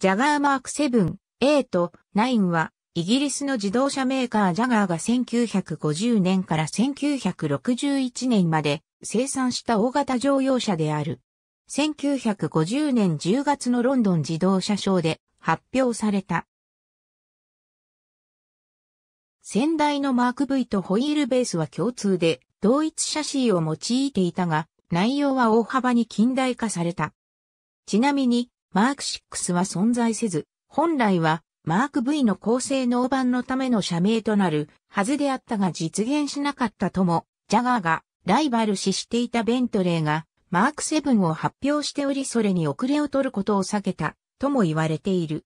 ジャガーマーク 7A と9は、イギリスの自動車メーカージャガーが1950年から1961年まで生産した大型乗用車である。1950年10月のロンドン自動車ショーで発表された。先代のマーク V とホイールベースは共通で同一シャシーを用いていたが、内容は大幅に近代化された。ちなみに、マーク6は存在せず、本来はマーク V の高性能版のための社名となるはずであったが実現しなかったとも、ジャガーがライバル視していたベントレーがマーク7を発表しておりそれに遅れを取ることを避けたとも言われている。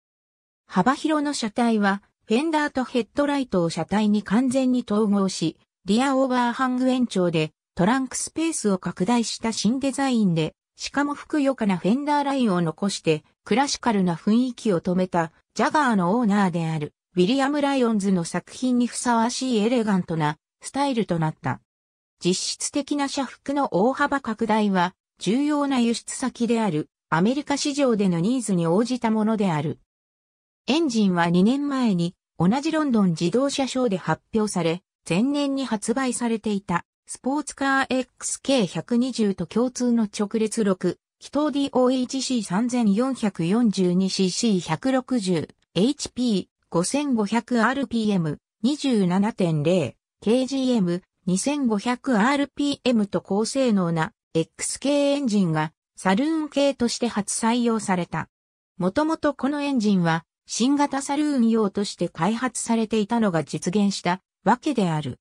幅広の車体はフェンダーとヘッドライトを車体に完全に統合し、リアオーバーハング延長でトランクスペースを拡大した新デザインでしかもふくよかなフェンダーラインを残してクラシカルな雰囲気を止めたジャガーのオーナーであるウィリアム・ライオンズの作品にふさわしいエレガントなスタイルとなった。実質的な社服の大幅拡大は重要な輸出先であるアメリカ市場でのニーズに応じたものである。エンジンは2年前に同じロンドン自動車ショーで発表され、前年に発売されていたスポーツカー XK120 と共通の直列6、気筒 DOHC3442cc160、HP5500rpm27.0、KGM2500rpm と高性能な XK エンジンがサルーン系として初採用された。もともとこのエンジンは新型サルーン用として開発されていたのが実現したわけである。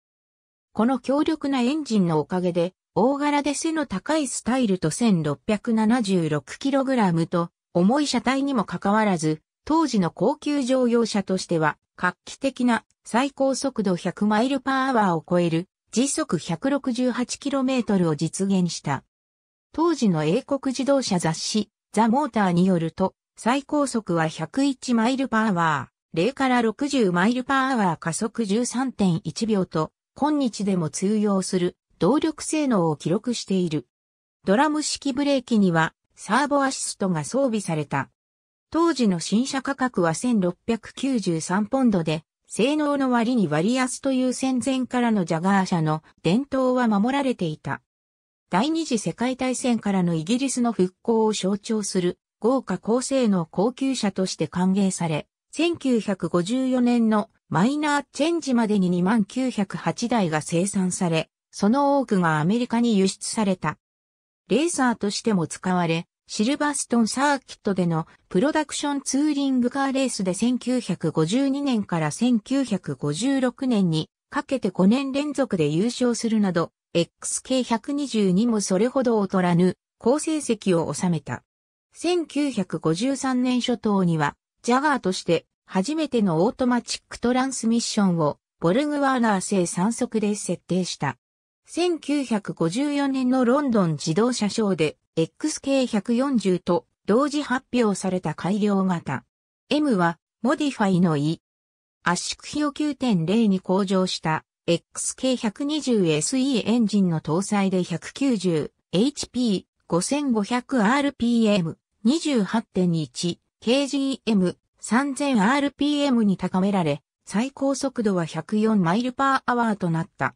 この強力なエンジンのおかげで、大柄で背の高いスタイルと 1676kg と重い車体にもかかわらず、当時の高級乗用車としては画期的な最高速度100マイルパーアワーを超える時速 168km を実現した。当時の英国自動車雑誌ザ・モーターによると最高速は101マイルパーアワー、0から60マイルパーアワー加速13.1秒と今日でも通用する動力性能を記録している。ドラム式ブレーキにはサーボアシストが装備された。当時の新車価格は1693ポンドで、性能の割に割安という戦前からのジャガー車の伝統は守られていた。第二次世界大戦からのイギリスの復興を象徴する豪華高性能高級車として歓迎され、1954年のマイナーチェンジまでに2908台が生産され、その多くがアメリカに輸出された。レーサーとしても使われ、シルバストンサーキットでのプロダクションツーリングカーレースで1952年から1956年にかけて5年連続で優勝するなど、XK122 もそれほど劣らぬ好成績を収めた。1953年初頭には、ジャガーとして初めてのオートマチックトランスミッションをボルグワーナー製3速で設定した。1954年のロンドン自動車ショーで XK140 と同時発表された改良型。M はモディファイの E。圧縮比を9.0に向上した XK120SE エンジンの搭載で 190HP 5500rpm 28.1kgm 3000rpm に高められ、最高速度は104マイルパーアワーとなった。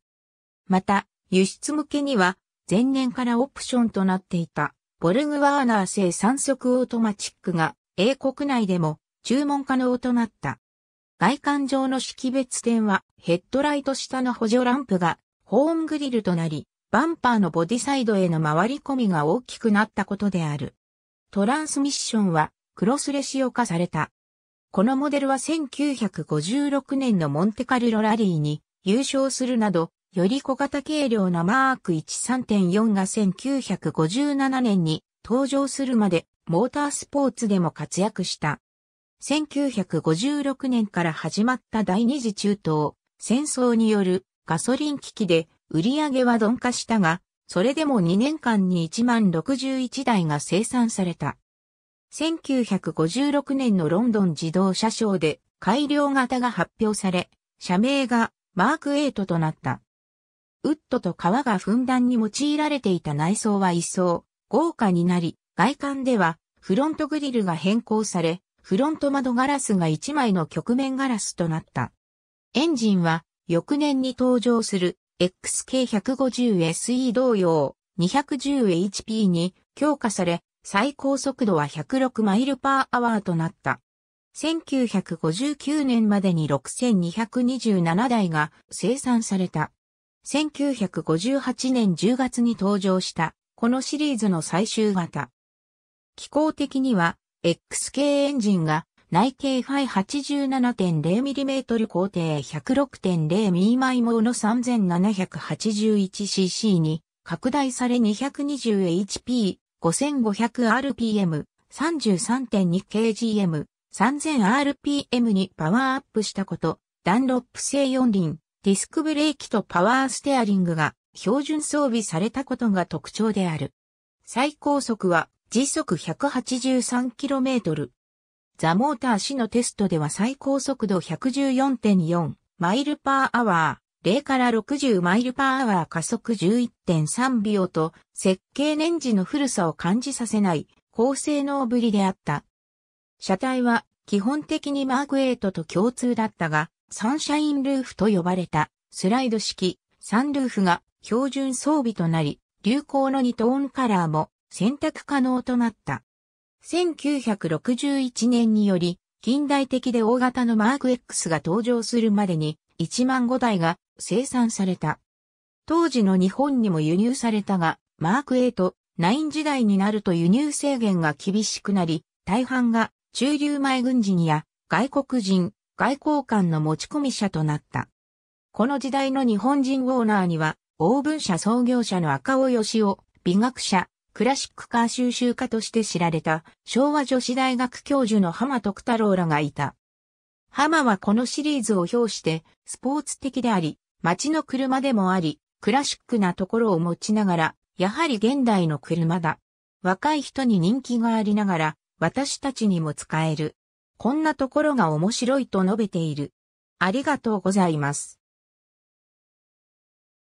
また、輸出向けには、前年からオプションとなっていた、ボルグワーナー製三速オートマチックが、英国内でも注文可能となった。外観上の識別点は、ヘッドライト下の補助ランプが、ホーングリルとなり、バンパーのボディサイドへの回り込みが大きくなったことである。トランスミッションは、クロスレシオ化された。このモデルは1956年のモンテカルロラリーに優勝するなど、より小型軽量なマーク13.4が1957年に登場するまでモータースポーツでも活躍した。1956年から始まった第二次中東戦争によるガソリン危機で売り上げは鈍化したが、それでも2年間に1万61台が生産された。1956年のロンドン自動車ショーで改良型が発表され、社名がマーク8となった。ウッドと革がふんだんに用いられていた内装は一層豪華になり、外観ではフロントグリルが変更され、フロント窓ガラスが1枚の曲面ガラスとなった。エンジンは翌年に登場する XK150SE 同様 210HP に強化され最高速度は106マイルパーアワーとなった。1959年までに6227台が生産された。1958年10月に登場した、このシリーズの最終型。機構的には、X 系エンジンが内径 Φ87.0mm 工程 106.0mm マイモの 3781cc に拡大され 220hp 5500rpm、33.2kgm、3000rpm にパワーアップしたこと、ダンロップ製四輪、ディスクブレーキとパワーステアリングが標準装備されたことが特徴である。最高速は時速 183km。ザ・モーター氏のテストでは最高速度114.4マイルパーアワ0から60マイルパーアワー加速11.3秒と設計年次の古さを感じさせない高性能ぶりであった。車体は基本的にマーク8と共通だったが、サンシャインルーフと呼ばれたスライド式サンルーフが標準装備となり、流行の2トーンカラーも選択可能となった。1961年により、近代的で大型のマーク X が登場するまでに1万5台が生産された。当時の日本にも輸入されたが、マーク8、9時代になると輸入制限が厳しくなり、大半が中流前軍人や外国人、外交官の持ち込み者となった。この時代の日本人オーナーには、オーブン社創業者の赤尾義夫、美学者、クラシックカー収集家として知られた、昭和女子大学教授の浜徳太郎らがいた。ハマはこのシリーズを表して、スポーツ的であり、街の車でもあり、クラシックなところを持ちながら、やはり現代の車だ。若い人に人気がありながら、私たちにも使える。こんなところが面白いと述べている。ありがとうございます。